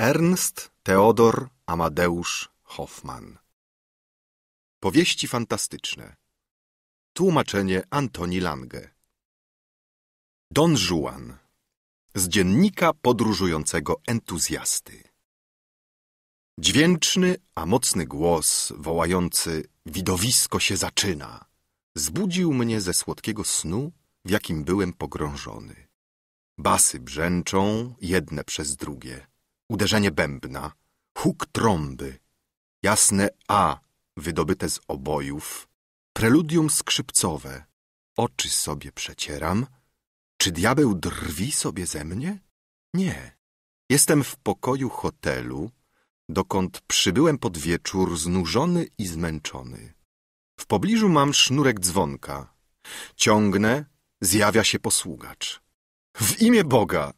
Ernst Theodor Amadeusz Hoffmann Powieści fantastyczne Tłumaczenie Antoni Lange Don Juan Z dziennika podróżującego entuzjasty Dźwięczny, a mocny głos wołający Widowisko się zaczyna zbudził mnie ze słodkiego snu, w jakim byłem pogrążony. Basy brzęczą, jedne przez drugie uderzenie bębna, huk trąby, jasne A wydobyte z obojów, preludium skrzypcowe, oczy sobie przecieram. Czy diabeł drwi sobie ze mnie? Nie. Jestem w pokoju hotelu, dokąd przybyłem pod wieczór znużony i zmęczony. W pobliżu mam sznurek dzwonka. Ciągnę, zjawia się posługacz. W imię Boga,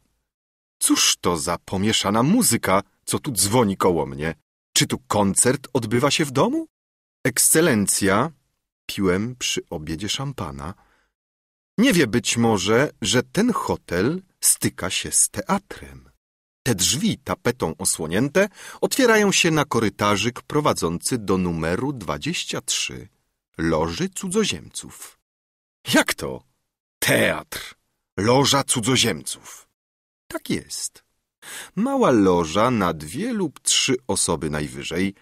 Cóż to za pomieszana muzyka, co tu dzwoni koło mnie? Czy tu koncert odbywa się w domu? Ekscelencja, piłem przy obiedzie szampana, nie wie być może, że ten hotel styka się z teatrem. Te drzwi tapetą osłonięte otwierają się na korytarzyk prowadzący do numeru 23, loży cudzoziemców. Jak to? Teatr, loża cudzoziemców. Tak jest. Mała loża na dwie lub trzy osoby najwyżej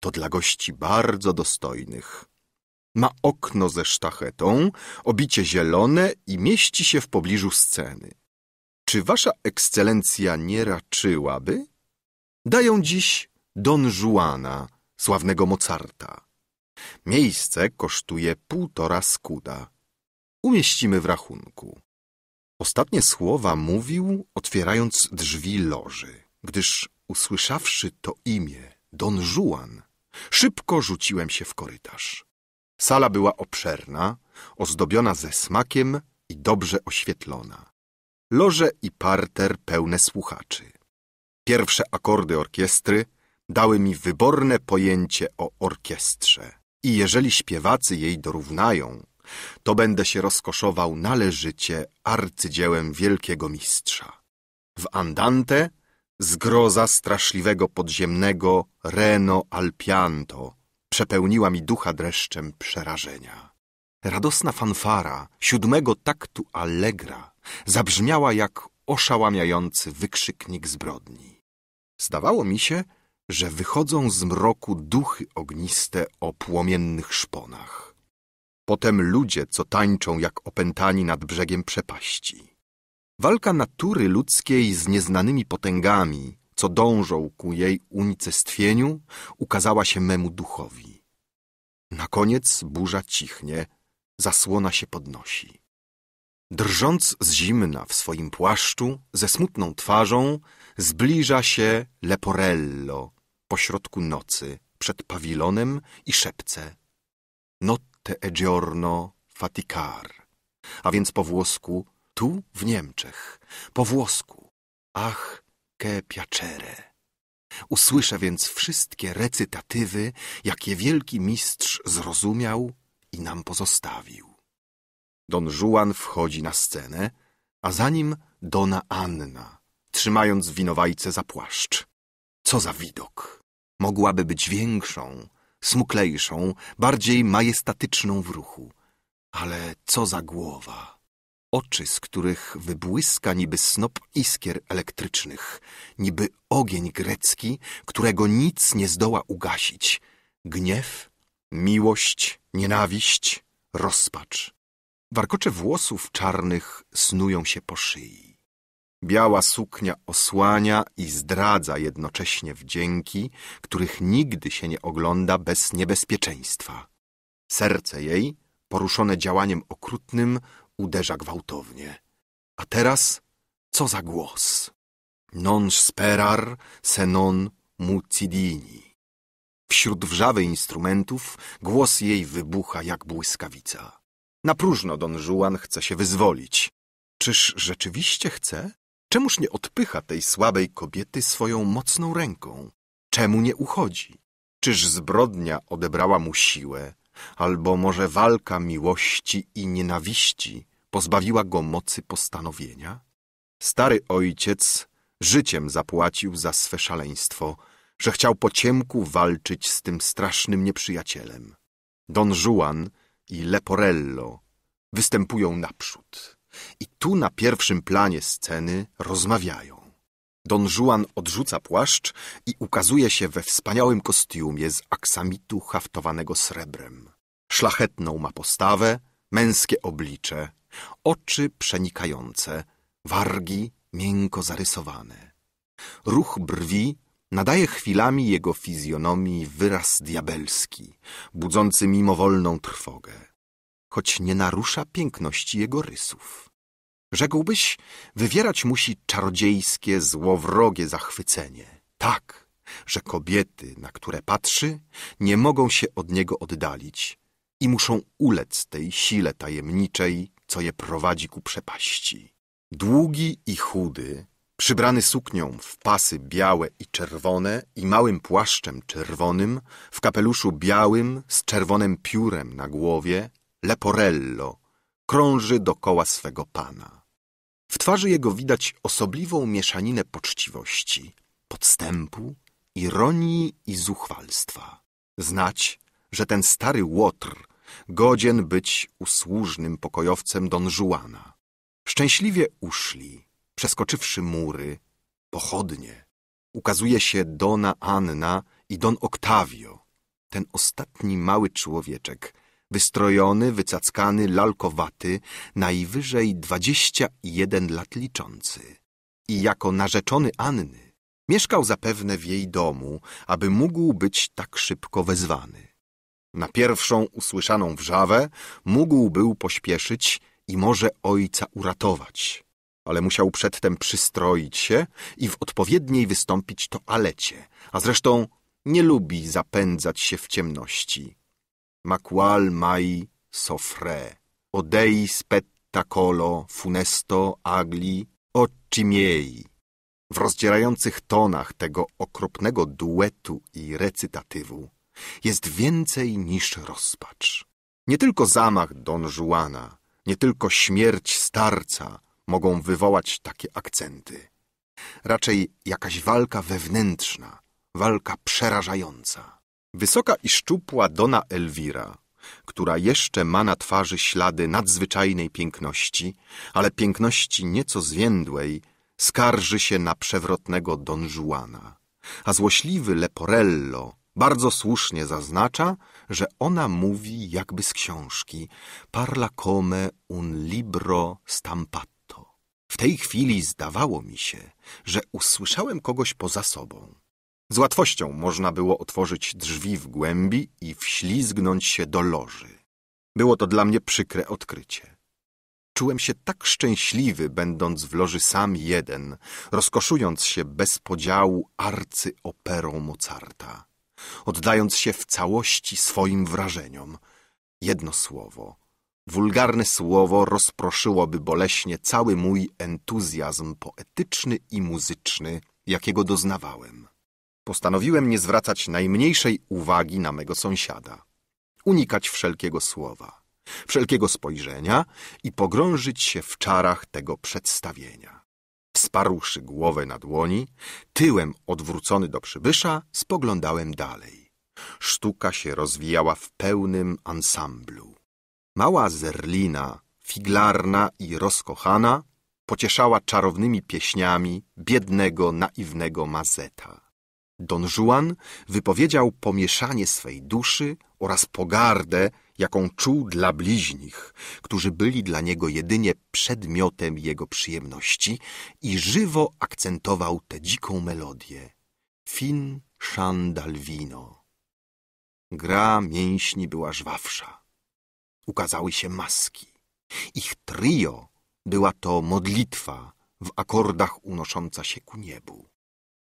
to dla gości bardzo dostojnych. Ma okno ze sztachetą, obicie zielone i mieści się w pobliżu sceny. Czy wasza ekscelencja nie raczyłaby? Dają dziś Don Juana, sławnego Mozarta. Miejsce kosztuje półtora skuda. Umieścimy w rachunku. Ostatnie słowa mówił, otwierając drzwi loży, gdyż usłyszawszy to imię, Don Juan, szybko rzuciłem się w korytarz. Sala była obszerna, ozdobiona ze smakiem i dobrze oświetlona. Loże i parter pełne słuchaczy. Pierwsze akordy orkiestry dały mi wyborne pojęcie o orkiestrze i jeżeli śpiewacy jej dorównają, to będę się rozkoszował należycie arcydziełem wielkiego mistrza. W Andante zgroza straszliwego podziemnego Reno Alpianto przepełniła mi ducha dreszczem przerażenia. Radosna fanfara siódmego taktu Allegra zabrzmiała jak oszałamiający wykrzyknik zbrodni. Zdawało mi się, że wychodzą z mroku duchy ogniste o płomiennych szponach potem ludzie, co tańczą jak opętani nad brzegiem przepaści. Walka natury ludzkiej z nieznanymi potęgami, co dążą ku jej unicestwieniu, ukazała się memu duchowi. Na koniec burza cichnie, zasłona się podnosi. Drżąc z zimna w swoim płaszczu, ze smutną twarzą, zbliża się Leporello pośrodku nocy, przed pawilonem i szepce. No te e giorno faticar, a więc po włosku tu w Niemczech, po włosku ach che piacere. Usłyszę więc wszystkie recytatywy, jakie wielki mistrz zrozumiał i nam pozostawił. Don Juan wchodzi na scenę, a za nim Dona Anna, trzymając winowajcę za płaszcz. Co za widok! Mogłaby być większą, smuklejszą, bardziej majestatyczną w ruchu. Ale co za głowa! Oczy, z których wybłyska niby snop iskier elektrycznych, niby ogień grecki, którego nic nie zdoła ugasić. Gniew, miłość, nienawiść, rozpacz. Warkocze włosów czarnych snują się po szyi. Biała suknia osłania i zdradza jednocześnie wdzięki, których nigdy się nie ogląda bez niebezpieczeństwa. Serce jej, poruszone działaniem okrutnym, uderza gwałtownie. A teraz co za głos? Non sperar senon, mucidini. Wśród wrzawy instrumentów głos jej wybucha jak błyskawica. Na próżno Don Juan chce się wyzwolić. Czyż rzeczywiście chce? Czemuż nie odpycha tej słabej kobiety swoją mocną ręką? Czemu nie uchodzi? Czyż zbrodnia odebrała mu siłę? Albo może walka miłości i nienawiści pozbawiła go mocy postanowienia? Stary ojciec życiem zapłacił za swe szaleństwo, że chciał po ciemku walczyć z tym strasznym nieprzyjacielem. Don Juan i Leporello występują naprzód i tu na pierwszym planie sceny rozmawiają. Don Juan odrzuca płaszcz i ukazuje się we wspaniałym kostiumie z aksamitu haftowanego srebrem. Szlachetną ma postawę, męskie oblicze, oczy przenikające, wargi miękko zarysowane. Ruch brwi nadaje chwilami jego fizjonomii wyraz diabelski, budzący mimowolną trwogę, choć nie narusza piękności jego rysów. Rzekłbyś, wywierać musi czarodziejskie, złowrogie zachwycenie. Tak, że kobiety, na które patrzy, nie mogą się od niego oddalić i muszą ulec tej sile tajemniczej, co je prowadzi ku przepaści. Długi i chudy, przybrany suknią w pasy białe i czerwone i małym płaszczem czerwonym, w kapeluszu białym z czerwonym piórem na głowie, Leporello krąży dokoła swego pana. W twarzy jego widać osobliwą mieszaninę poczciwości, podstępu, ironii i zuchwalstwa. Znać, że ten stary łotr godzien być usłużnym pokojowcem Don Juana. Szczęśliwie uszli, przeskoczywszy mury, pochodnie. Ukazuje się Dona Anna i Don Octavio, ten ostatni mały człowieczek, wystrojony, wycackany, lalkowaty, najwyżej dwadzieścia jeden lat liczący. I jako narzeczony Anny mieszkał zapewne w jej domu, aby mógł być tak szybko wezwany. Na pierwszą usłyszaną wrzawę mógł był pośpieszyć i może ojca uratować, ale musiał przedtem przystroić się i w odpowiedniej wystąpić toalecie, a zresztą nie lubi zapędzać się w ciemności. Macual mai sofre. Odei spettacolo funesto agli occi miei. W rozdzierających tonach tego okropnego duetu i recytatywu jest więcej niż rozpacz. Nie tylko zamach Don Juana, nie tylko śmierć starca mogą wywołać takie akcenty. Raczej jakaś walka wewnętrzna, walka przerażająca. Wysoka i szczupła Dona Elwira, która jeszcze ma na twarzy ślady nadzwyczajnej piękności, ale piękności nieco zwiędłej, skarży się na przewrotnego Don Juana. A złośliwy Leporello bardzo słusznie zaznacza, że ona mówi jakby z książki Parla come un libro stampato. W tej chwili zdawało mi się, że usłyszałem kogoś poza sobą. Z łatwością można było otworzyć drzwi w głębi i wślizgnąć się do loży. Było to dla mnie przykre odkrycie. Czułem się tak szczęśliwy, będąc w loży sam jeden, rozkoszując się bez podziału arcyoperą Mozarta, oddając się w całości swoim wrażeniom. Jedno słowo, wulgarne słowo rozproszyłoby boleśnie cały mój entuzjazm poetyczny i muzyczny, jakiego doznawałem postanowiłem nie zwracać najmniejszej uwagi na mego sąsiada, unikać wszelkiego słowa, wszelkiego spojrzenia i pogrążyć się w czarach tego przedstawienia. Wsparłszy głowę na dłoni, tyłem odwrócony do przybysza, spoglądałem dalej. Sztuka się rozwijała w pełnym ansamblu. Mała zerlina, figlarna i rozkochana, pocieszała czarownymi pieśniami biednego, naiwnego Mazeta. Don Juan wypowiedział pomieszanie swej duszy oraz pogardę, jaką czuł dla bliźnich, którzy byli dla niego jedynie przedmiotem jego przyjemności i żywo akcentował tę dziką melodię. Fin Shandalvino. Gra mięśni była żwawsza. Ukazały się maski. Ich trio była to modlitwa w akordach unosząca się ku niebu.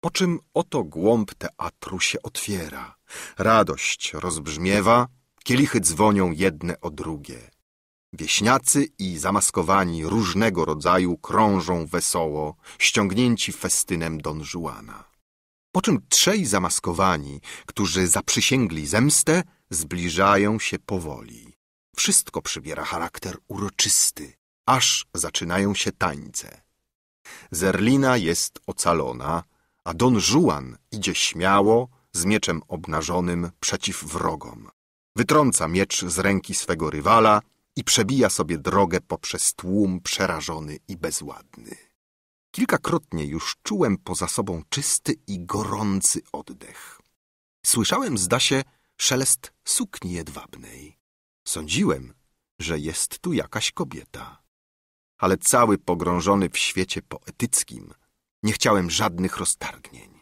Po czym oto głąb teatru się otwiera. Radość rozbrzmiewa, kielichy dzwonią jedne o drugie. Wieśniacy i zamaskowani różnego rodzaju krążą wesoło, ściągnięci festynem Don Juana. Po czym trzej zamaskowani, którzy zaprzysięgli zemstę, zbliżają się powoli. Wszystko przybiera charakter uroczysty, aż zaczynają się tańce. Zerlina jest ocalona, a Don Juan idzie śmiało, z mieczem obnażonym przeciw wrogom. Wytrąca miecz z ręki swego rywala i przebija sobie drogę poprzez tłum przerażony i bezładny. Kilkakrotnie już czułem poza sobą czysty i gorący oddech. Słyszałem, zda się, szelest sukni jedwabnej. Sądziłem, że jest tu jakaś kobieta. Ale cały pogrążony w świecie poetyckim – nie chciałem żadnych roztargnień.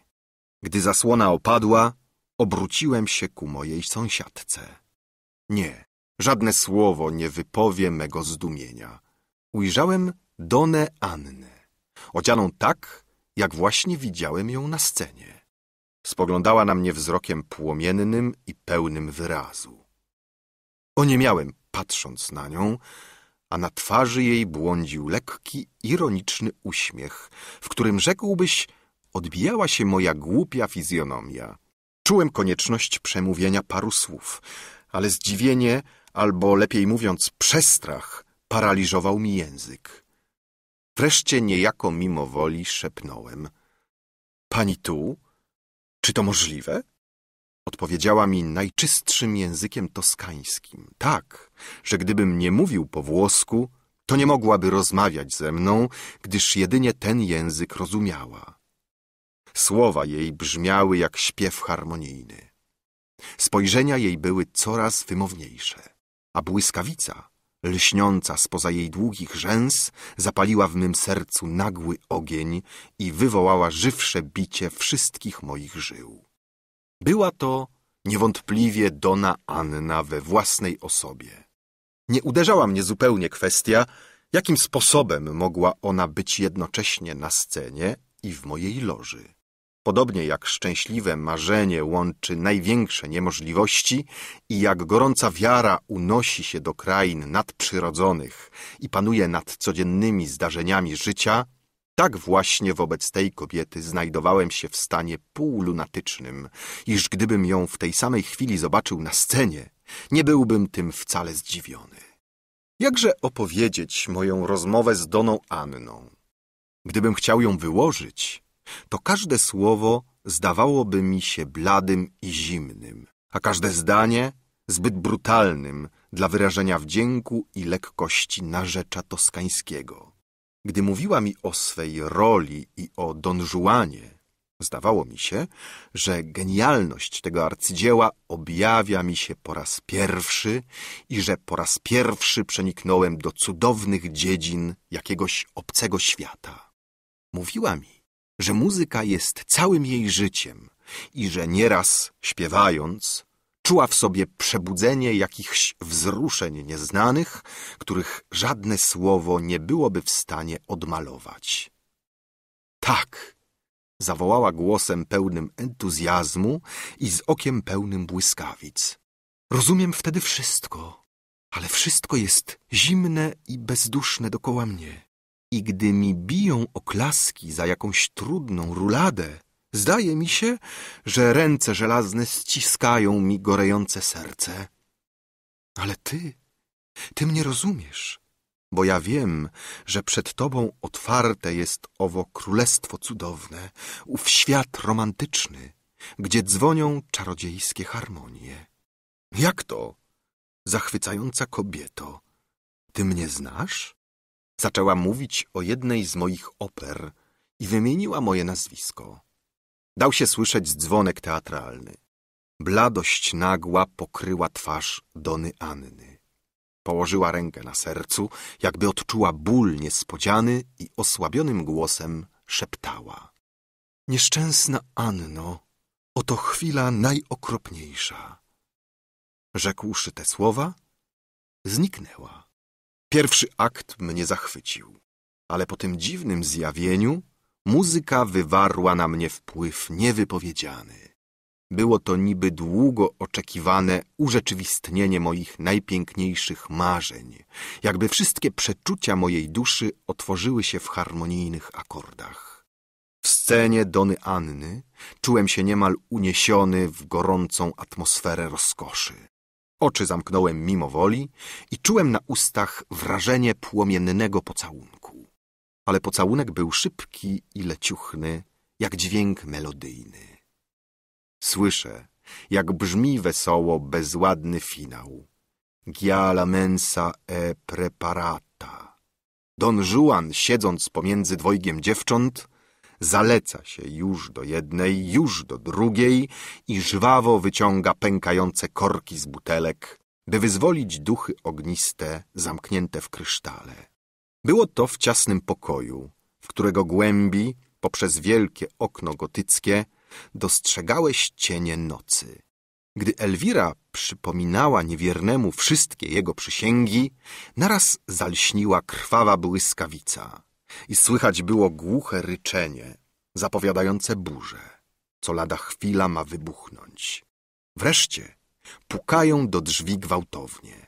Gdy zasłona opadła, obróciłem się ku mojej sąsiadce. Nie, żadne słowo nie wypowie mego zdumienia. Ujrzałem Donę Annę, odzianą tak, jak właśnie widziałem ją na scenie. Spoglądała na mnie wzrokiem płomiennym i pełnym wyrazu. Oniemiałem, patrząc na nią, a na twarzy jej błądził lekki, ironiczny uśmiech, w którym rzekłbyś, odbijała się moja głupia fizjonomia. Czułem konieczność przemówienia paru słów, ale zdziwienie, albo lepiej mówiąc przestrach, paraliżował mi język. Wreszcie niejako mimo woli szepnąłem. Pani tu? Czy to możliwe? Odpowiedziała mi najczystszym językiem toskańskim. Tak, że gdybym nie mówił po włosku, to nie mogłaby rozmawiać ze mną, gdyż jedynie ten język rozumiała. Słowa jej brzmiały jak śpiew harmonijny. Spojrzenia jej były coraz wymowniejsze, a błyskawica, lśniąca spoza jej długich rzęs, zapaliła w mym sercu nagły ogień i wywołała żywsze bicie wszystkich moich żył. Była to niewątpliwie Dona Anna we własnej osobie. Nie uderzała mnie zupełnie kwestia, jakim sposobem mogła ona być jednocześnie na scenie i w mojej loży. Podobnie jak szczęśliwe marzenie łączy największe niemożliwości i jak gorąca wiara unosi się do krain nadprzyrodzonych i panuje nad codziennymi zdarzeniami życia – tak właśnie wobec tej kobiety znajdowałem się w stanie półlunatycznym, iż gdybym ją w tej samej chwili zobaczył na scenie, nie byłbym tym wcale zdziwiony. Jakże opowiedzieć moją rozmowę z Doną Anną? Gdybym chciał ją wyłożyć, to każde słowo zdawałoby mi się bladym i zimnym, a każde zdanie zbyt brutalnym dla wyrażenia wdzięku i lekkości narzecza toskańskiego. Gdy mówiła mi o swej roli i o Don Juanie, zdawało mi się, że genialność tego arcydzieła objawia mi się po raz pierwszy i że po raz pierwszy przeniknąłem do cudownych dziedzin jakiegoś obcego świata. Mówiła mi, że muzyka jest całym jej życiem i że nieraz śpiewając Czuła w sobie przebudzenie jakichś wzruszeń nieznanych, których żadne słowo nie byłoby w stanie odmalować. Tak! zawołała głosem pełnym entuzjazmu i z okiem pełnym błyskawic. Rozumiem wtedy wszystko, ale wszystko jest zimne i bezduszne dokoła mnie. I gdy mi biją oklaski za jakąś trudną ruladę, Zdaje mi się, że ręce żelazne ściskają mi gorejące serce. Ale ty, ty mnie rozumiesz, bo ja wiem, że przed tobą otwarte jest owo królestwo cudowne, ów świat romantyczny, gdzie dzwonią czarodziejskie harmonie. Jak to? Zachwycająca kobieto, ty mnie znasz? Zaczęła mówić o jednej z moich oper i wymieniła moje nazwisko. Dał się słyszeć dzwonek teatralny. Bladość nagła pokryła twarz Dony Anny. Położyła rękę na sercu, jakby odczuła ból niespodziany i osłabionym głosem szeptała. Nieszczęsna Anno, oto chwila najokropniejsza. Rzekłszy te słowa, zniknęła. Pierwszy akt mnie zachwycił, ale po tym dziwnym zjawieniu Muzyka wywarła na mnie wpływ niewypowiedziany. Było to niby długo oczekiwane urzeczywistnienie moich najpiękniejszych marzeń, jakby wszystkie przeczucia mojej duszy otworzyły się w harmonijnych akordach. W scenie Dony Anny czułem się niemal uniesiony w gorącą atmosferę rozkoszy. Oczy zamknąłem mimo woli i czułem na ustach wrażenie płomiennego pocałunku ale pocałunek był szybki i leciuchny, jak dźwięk melodyjny. Słyszę, jak brzmi wesoło bezładny finał. Giala mensa e preparata. Don Juan, siedząc pomiędzy dwojgiem dziewcząt, zaleca się już do jednej, już do drugiej i żwawo wyciąga pękające korki z butelek, by wyzwolić duchy ogniste zamknięte w krysztale. Było to w ciasnym pokoju, w którego głębi, poprzez wielkie okno gotyckie, dostrzegałeś cienie nocy. Gdy Elwira przypominała niewiernemu wszystkie jego przysięgi, naraz zalśniła krwawa błyskawica i słychać było głuche ryczenie, zapowiadające burzę, co lada chwila ma wybuchnąć. Wreszcie pukają do drzwi gwałtownie.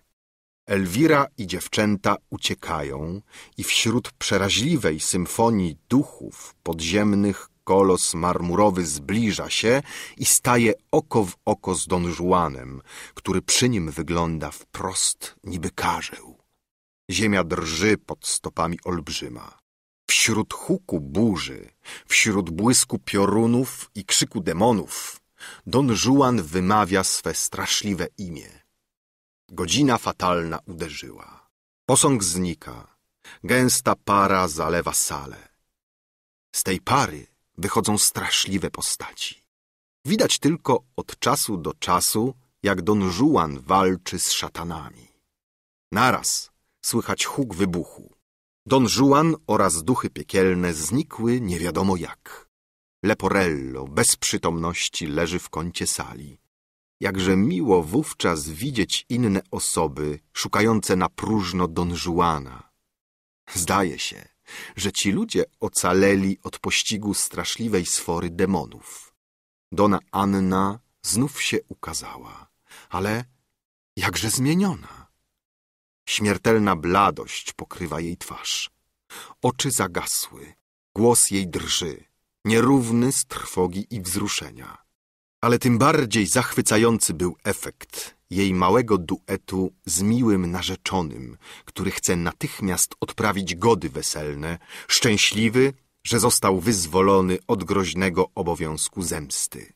Elwira i dziewczęta uciekają i wśród przeraźliwej symfonii duchów podziemnych kolos marmurowy zbliża się i staje oko w oko z Don Juanem, który przy nim wygląda wprost niby karzeł. Ziemia drży pod stopami olbrzyma. Wśród huku burzy, wśród błysku piorunów i krzyku demonów, Don Juan wymawia swe straszliwe imię. Godzina fatalna uderzyła. Posąg znika. Gęsta para zalewa salę. Z tej pary wychodzą straszliwe postaci. Widać tylko od czasu do czasu, jak Don Juan walczy z szatanami. Naraz słychać huk wybuchu. Don Juan oraz duchy piekielne znikły nie wiadomo jak. Leporello bez przytomności leży w kącie sali. Jakże miło wówczas widzieć inne osoby szukające na próżno Don Juana. Zdaje się, że ci ludzie ocaleli od pościgu straszliwej sfory demonów. Dona Anna znów się ukazała, ale jakże zmieniona. Śmiertelna bladość pokrywa jej twarz. Oczy zagasły, głos jej drży, nierówny z trwogi i wzruszenia. Ale tym bardziej zachwycający był efekt jej małego duetu z miłym narzeczonym, który chce natychmiast odprawić gody weselne, szczęśliwy, że został wyzwolony od groźnego obowiązku zemsty.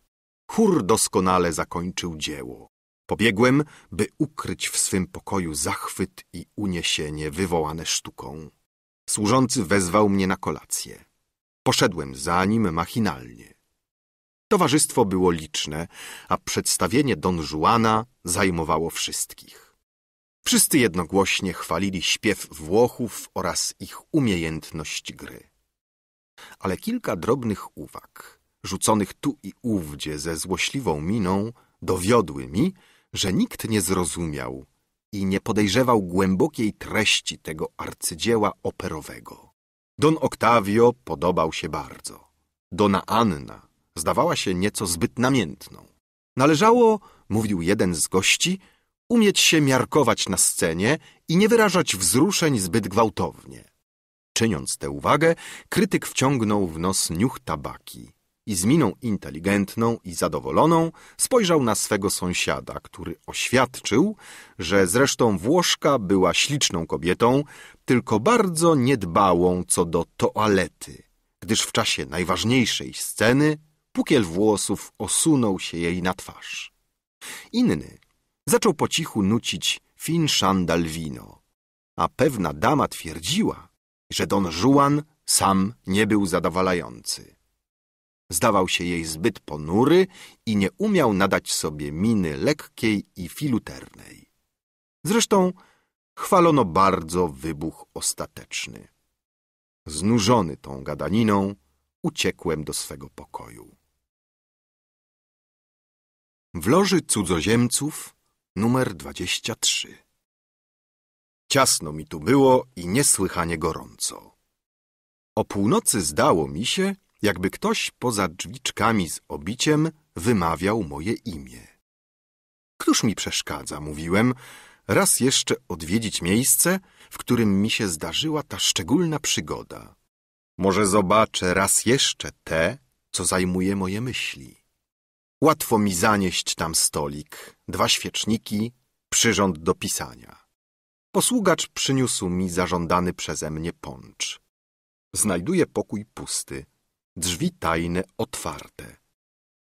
Chór doskonale zakończył dzieło. Pobiegłem, by ukryć w swym pokoju zachwyt i uniesienie wywołane sztuką. Służący wezwał mnie na kolację. Poszedłem za nim machinalnie. Towarzystwo było liczne, a przedstawienie Don Juana zajmowało wszystkich. Wszyscy jednogłośnie chwalili śpiew Włochów oraz ich umiejętność gry. Ale kilka drobnych uwag, rzuconych tu i ówdzie ze złośliwą miną, dowiodły mi, że nikt nie zrozumiał i nie podejrzewał głębokiej treści tego arcydzieła operowego. Don Octavio podobał się bardzo. Dona Anna zdawała się nieco zbyt namiętną. Należało, mówił jeden z gości, umieć się miarkować na scenie i nie wyrażać wzruszeń zbyt gwałtownie. Czyniąc tę uwagę, krytyk wciągnął w nos niuch tabaki i z miną inteligentną i zadowoloną spojrzał na swego sąsiada, który oświadczył, że zresztą Włoszka była śliczną kobietą, tylko bardzo niedbałą co do toalety, gdyż w czasie najważniejszej sceny Pukiel włosów osunął się jej na twarz. Inny zaczął po cichu nucić fin szandal wino, a pewna dama twierdziła, że Don Juan sam nie był zadowalający. Zdawał się jej zbyt ponury i nie umiał nadać sobie miny lekkiej i filuternej. Zresztą chwalono bardzo wybuch ostateczny. Znużony tą gadaniną, uciekłem do swego pokoju. W loży cudzoziemców numer 23 Ciasno mi tu było i niesłychanie gorąco. O północy zdało mi się, jakby ktoś poza drzwiczkami z obiciem wymawiał moje imię. Któż mi przeszkadza, mówiłem, raz jeszcze odwiedzić miejsce, w którym mi się zdarzyła ta szczególna przygoda. Może zobaczę raz jeszcze te, co zajmuje moje myśli. Łatwo mi zanieść tam stolik, dwa świeczniki, przyrząd do pisania. Posługacz przyniósł mi zażądany przeze mnie poncz. Znajduje pokój pusty, drzwi tajne otwarte.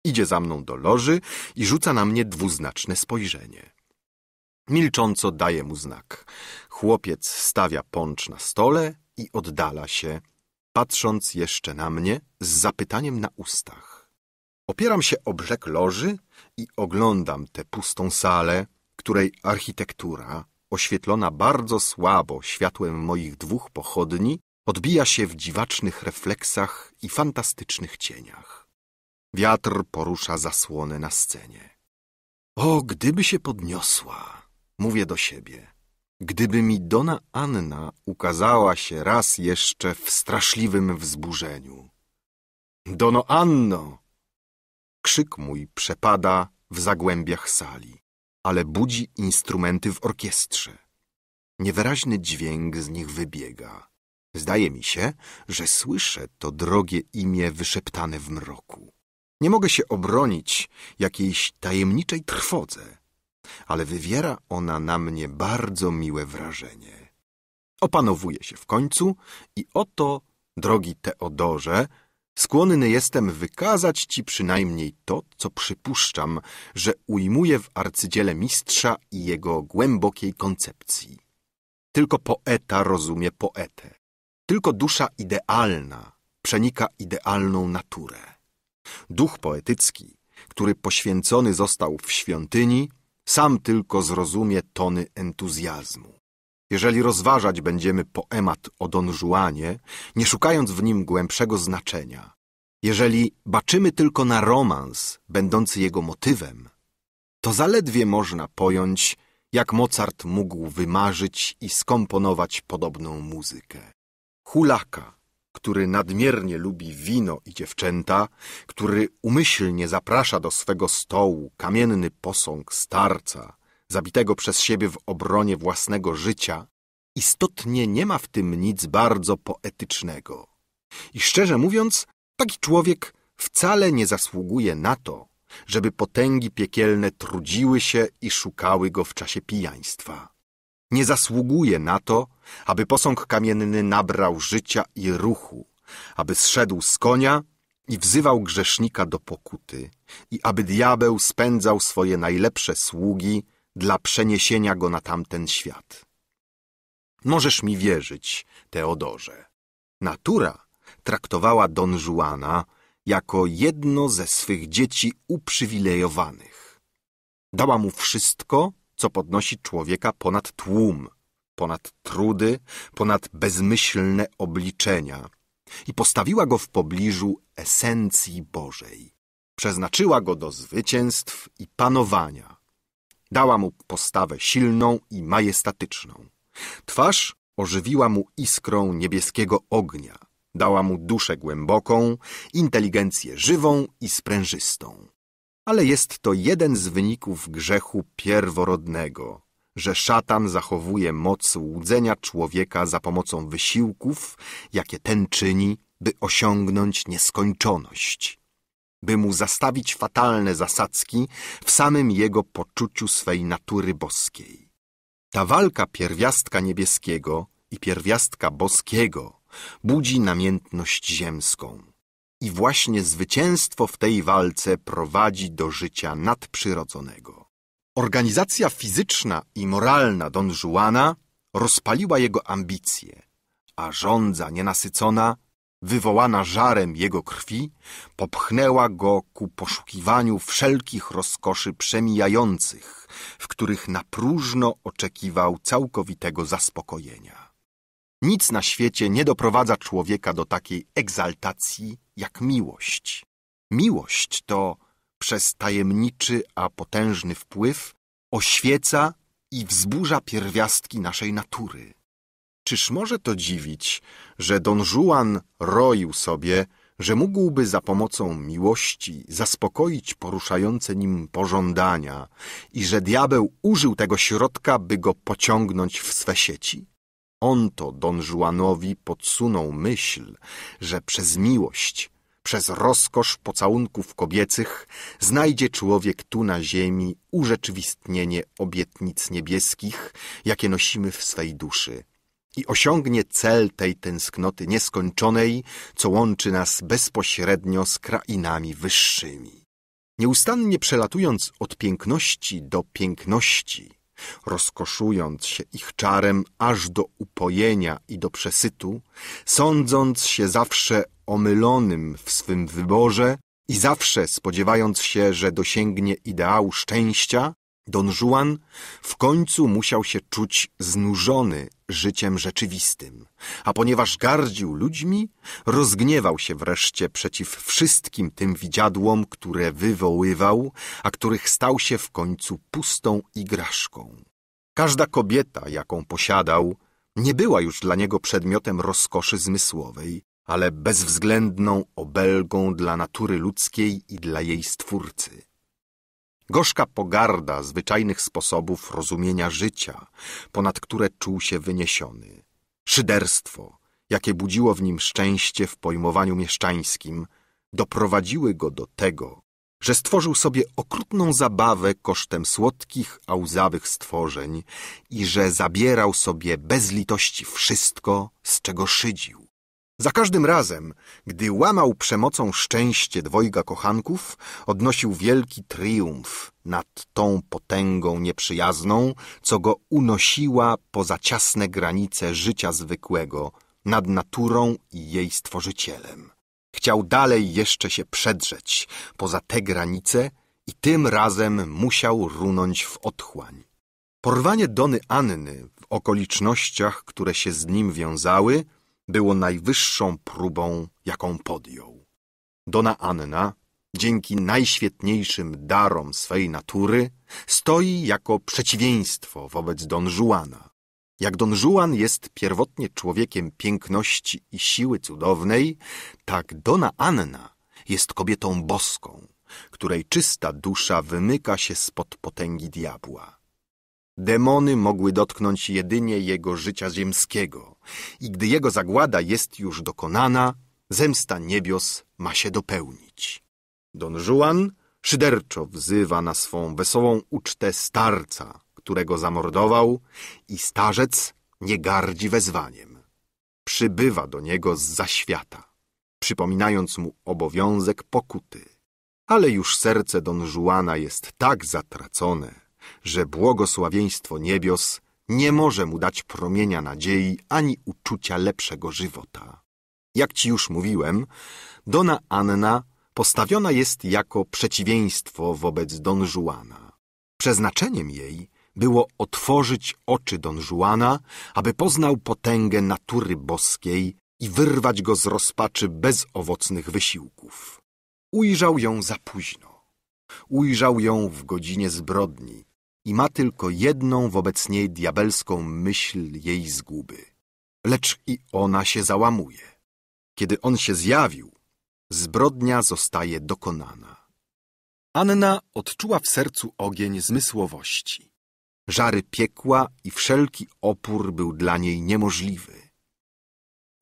Idzie za mną do loży i rzuca na mnie dwuznaczne spojrzenie. Milcząco daje mu znak. Chłopiec stawia poncz na stole i oddala się, patrząc jeszcze na mnie z zapytaniem na ustach. Opieram się o brzeg loży i oglądam tę pustą salę, której architektura, oświetlona bardzo słabo światłem moich dwóch pochodni, odbija się w dziwacznych refleksach i fantastycznych cieniach. Wiatr porusza zasłony na scenie. O, gdyby się podniosła, mówię do siebie. Gdyby mi Dona Anna ukazała się raz jeszcze w straszliwym wzburzeniu. Dono Anno, Krzyk mój przepada w zagłębiach sali, ale budzi instrumenty w orkiestrze. Niewyraźny dźwięk z nich wybiega. Zdaje mi się, że słyszę to drogie imię wyszeptane w mroku. Nie mogę się obronić jakiejś tajemniczej trwodze, ale wywiera ona na mnie bardzo miłe wrażenie. Opanowuję się w końcu i oto, drogi Teodorze, skłonny jestem wykazać ci przynajmniej to, co przypuszczam, że ujmuje w arcydziele mistrza i jego głębokiej koncepcji. Tylko poeta rozumie poetę. Tylko dusza idealna przenika idealną naturę. Duch poetycki, który poświęcony został w świątyni, sam tylko zrozumie tony entuzjazmu. Jeżeli rozważać będziemy poemat o Don Juanie, nie szukając w nim głębszego znaczenia, jeżeli baczymy tylko na romans będący jego motywem, to zaledwie można pojąć, jak Mozart mógł wymarzyć i skomponować podobną muzykę. Hulaka, który nadmiernie lubi wino i dziewczęta, który umyślnie zaprasza do swego stołu kamienny posąg starca, zabitego przez siebie w obronie własnego życia, istotnie nie ma w tym nic bardzo poetycznego. I szczerze mówiąc, taki człowiek wcale nie zasługuje na to, żeby potęgi piekielne trudziły się i szukały go w czasie pijaństwa. Nie zasługuje na to, aby posąg kamienny nabrał życia i ruchu, aby zszedł z konia i wzywał grzesznika do pokuty i aby diabeł spędzał swoje najlepsze sługi dla przeniesienia go na tamten świat. Możesz mi wierzyć, Teodorze. Natura traktowała Don Juana jako jedno ze swych dzieci uprzywilejowanych. Dała mu wszystko, co podnosi człowieka ponad tłum, ponad trudy, ponad bezmyślne obliczenia i postawiła go w pobliżu esencji Bożej. Przeznaczyła go do zwycięstw i panowania – Dała mu postawę silną i majestatyczną. Twarz ożywiła mu iskrą niebieskiego ognia. Dała mu duszę głęboką, inteligencję żywą i sprężystą. Ale jest to jeden z wyników grzechu pierworodnego, że szatan zachowuje moc łudzenia człowieka za pomocą wysiłków, jakie ten czyni, by osiągnąć nieskończoność by mu zastawić fatalne zasadzki w samym jego poczuciu swej natury boskiej. Ta walka pierwiastka niebieskiego i pierwiastka boskiego budzi namiętność ziemską. I właśnie zwycięstwo w tej walce prowadzi do życia nadprzyrodzonego. Organizacja fizyczna i moralna Don Juana rozpaliła jego ambicje, a żądza nienasycona wywołana żarem jego krwi, popchnęła go ku poszukiwaniu wszelkich rozkoszy przemijających, w których na próżno oczekiwał całkowitego zaspokojenia. Nic na świecie nie doprowadza człowieka do takiej egzaltacji jak miłość. Miłość to przez tajemniczy, a potężny wpływ oświeca i wzburza pierwiastki naszej natury Czyż może to dziwić, że Don Juan roił sobie, że mógłby za pomocą miłości zaspokoić poruszające nim pożądania i że diabeł użył tego środka, by go pociągnąć w swe sieci? On to Don Juanowi podsunął myśl, że przez miłość, przez rozkosz pocałunków kobiecych znajdzie człowiek tu na ziemi urzeczywistnienie obietnic niebieskich, jakie nosimy w swej duszy – i osiągnie cel tej tęsknoty nieskończonej, co łączy nas bezpośrednio z krainami wyższymi. Nieustannie przelatując od piękności do piękności, rozkoszując się ich czarem aż do upojenia i do przesytu, sądząc się zawsze omylonym w swym wyborze i zawsze spodziewając się, że dosięgnie ideału szczęścia, Don Juan w końcu musiał się czuć znużony życiem rzeczywistym, a ponieważ gardził ludźmi, rozgniewał się wreszcie przeciw wszystkim tym widziadłom, które wywoływał, a których stał się w końcu pustą igraszką. Każda kobieta, jaką posiadał, nie była już dla niego przedmiotem rozkoszy zmysłowej, ale bezwzględną obelgą dla natury ludzkiej i dla jej stwórcy. Gorzka pogarda zwyczajnych sposobów rozumienia życia, ponad które czuł się wyniesiony. Szyderstwo, jakie budziło w nim szczęście w pojmowaniu mieszczańskim, doprowadziły go do tego, że stworzył sobie okrutną zabawę kosztem słodkich, a łzawych stworzeń i że zabierał sobie bez litości wszystko, z czego szydził. Za każdym razem, gdy łamał przemocą szczęście dwojga kochanków, odnosił wielki triumf nad tą potęgą nieprzyjazną, co go unosiła poza ciasne granice życia zwykłego, nad naturą i jej stworzycielem. Chciał dalej jeszcze się przedrzeć poza te granice i tym razem musiał runąć w otchłań. Porwanie Dony Anny w okolicznościach, które się z nim wiązały – było najwyższą próbą, jaką podjął. Dona Anna, dzięki najświetniejszym darom swej natury, stoi jako przeciwieństwo wobec Don Juana. Jak Don Juan jest pierwotnie człowiekiem piękności i siły cudownej, tak Dona Anna jest kobietą boską, której czysta dusza wymyka się spod potęgi diabła. Demony mogły dotknąć jedynie jego życia ziemskiego i gdy jego zagłada jest już dokonana, zemsta niebios ma się dopełnić. Don Juan szyderczo wzywa na swą wesołą ucztę starca, którego zamordował i starzec nie gardzi wezwaniem. Przybywa do niego z zaświata, przypominając mu obowiązek pokuty. Ale już serce Don Juana jest tak zatracone, że błogosławieństwo niebios nie może mu dać promienia nadziei ani uczucia lepszego żywota. Jak ci już mówiłem, Dona Anna postawiona jest jako przeciwieństwo wobec Don Juana. Przeznaczeniem jej było otworzyć oczy Don Juana, aby poznał potęgę natury boskiej i wyrwać go z rozpaczy bezowocnych wysiłków. Ujrzał ją za późno. Ujrzał ją w godzinie zbrodni, i ma tylko jedną wobec niej diabelską myśl jej zguby. Lecz i ona się załamuje. Kiedy on się zjawił, zbrodnia zostaje dokonana. Anna odczuła w sercu ogień zmysłowości. Żary piekła i wszelki opór był dla niej niemożliwy.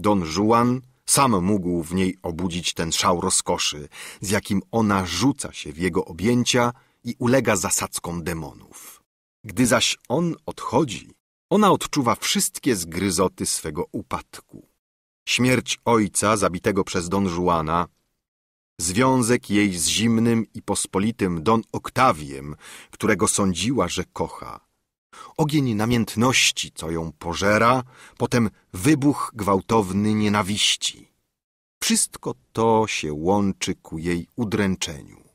Don Juan sam mógł w niej obudzić ten szał rozkoszy, z jakim ona rzuca się w jego objęcia i ulega zasadzkom demonów. Gdy zaś on odchodzi, ona odczuwa wszystkie zgryzoty swego upadku. Śmierć ojca zabitego przez Don Juana, związek jej z zimnym i pospolitym Don Oktawiem, którego sądziła, że kocha, ogień namiętności, co ją pożera, potem wybuch gwałtowny nienawiści. Wszystko to się łączy ku jej udręczeniu.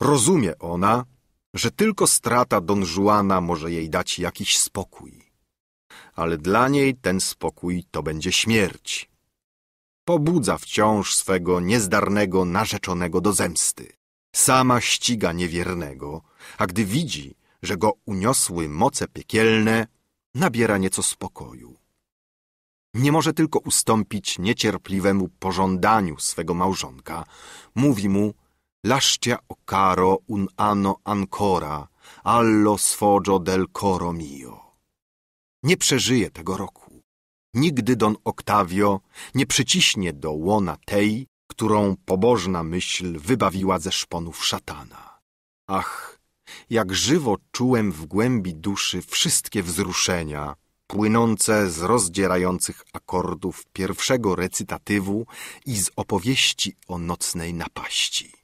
Rozumie ona, że tylko strata Don Juana może jej dać jakiś spokój. Ale dla niej ten spokój to będzie śmierć. Pobudza wciąż swego niezdarnego narzeczonego do zemsty. Sama ściga niewiernego, a gdy widzi, że go uniosły moce piekielne, nabiera nieco spokoju. Nie może tylko ustąpić niecierpliwemu pożądaniu swego małżonka. Mówi mu, lascia o caro un anno ancora, allo sfoggio del coro mio. Nie przeżyje tego roku. Nigdy Don Octavio nie przyciśnie do łona tej, którą pobożna myśl wybawiła ze szponów szatana. Ach, jak żywo czułem w głębi duszy wszystkie wzruszenia, płynące z rozdzierających akordów pierwszego recytatywu i z opowieści o nocnej napaści.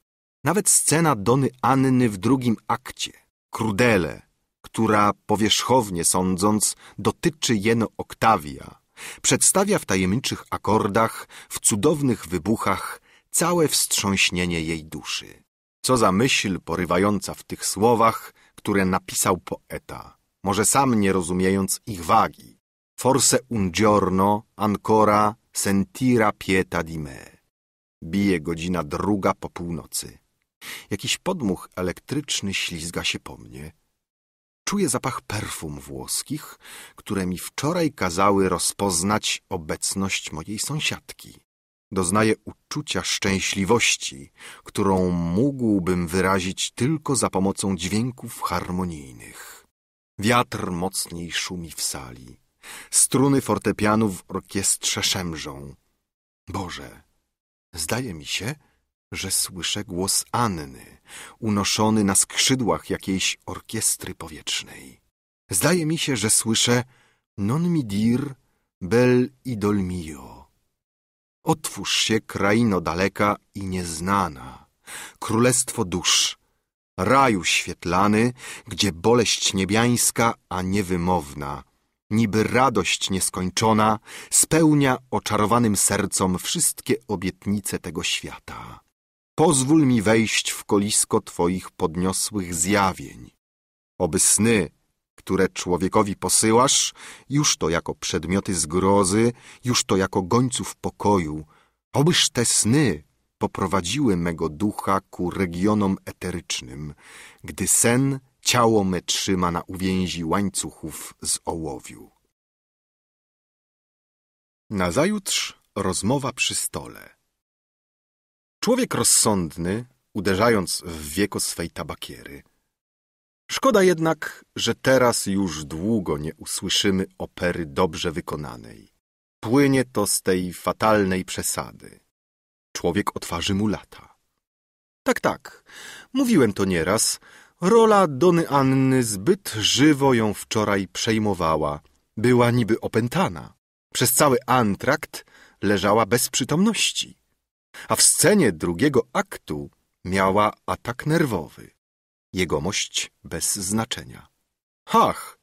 Nawet scena Dony Anny w drugim akcie, Krudele, która, powierzchownie sądząc, dotyczy jeno Oktawia, przedstawia w tajemniczych akordach, w cudownych wybuchach całe wstrząśnienie jej duszy. Co za myśl porywająca w tych słowach, które napisał poeta, może sam nie rozumiejąc ich wagi. Forse un giorno ancora sentira pietà di me. Bije godzina druga po północy. Jakiś podmuch elektryczny ślizga się po mnie. Czuję zapach perfum włoskich, które mi wczoraj kazały rozpoznać obecność mojej sąsiadki. Doznaję uczucia szczęśliwości, którą mógłbym wyrazić tylko za pomocą dźwięków harmonijnych. Wiatr mocniej szumi w sali. Struny fortepianu w orkiestrze szemrzą. Boże, zdaje mi się, że słyszę głos Anny, unoszony na skrzydłach jakiejś orkiestry powietrznej. Zdaje mi się, że słyszę Non mi dir bel idol mio. Otwórz się, kraino daleka i nieznana, królestwo dusz, raju świetlany, gdzie boleść niebiańska, a niewymowna, niby radość nieskończona, spełnia oczarowanym sercom wszystkie obietnice tego świata. Pozwól mi wejść w kolisko Twoich podniosłych zjawień. Oby sny, które człowiekowi posyłasz, już to jako przedmioty zgrozy, już to jako gońców pokoju, obyż te sny poprowadziły mego ducha ku regionom eterycznym, gdy sen ciało me trzyma na uwięzi łańcuchów z ołowiu. Nazajutrz rozmowa przy stole. Człowiek rozsądny, uderzając w wieko swej tabakiery. Szkoda jednak, że teraz już długo nie usłyszymy opery dobrze wykonanej. Płynie to z tej fatalnej przesady. Człowiek otwarzy mu lata. Tak, tak, mówiłem to nieraz. Rola Dony Anny zbyt żywo ją wczoraj przejmowała. Była niby opętana. Przez cały antrakt leżała bez przytomności a w scenie drugiego aktu miała atak nerwowy. Jegomość bez znaczenia. Hach,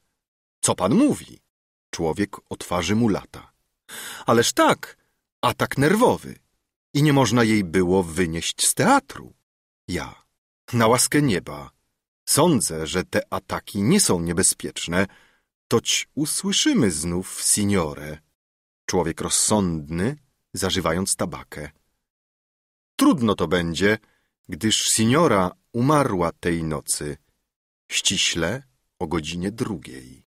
co pan mówi? Człowiek o twarzy mu lata. Ależ tak, atak nerwowy. I nie można jej było wynieść z teatru. Ja, na łaskę nieba. Sądzę, że te ataki nie są niebezpieczne, toć usłyszymy znów, signore. Człowiek rozsądny, zażywając tabakę trudno to będzie, gdyż signora umarła tej nocy, ściśle o godzinie drugiej.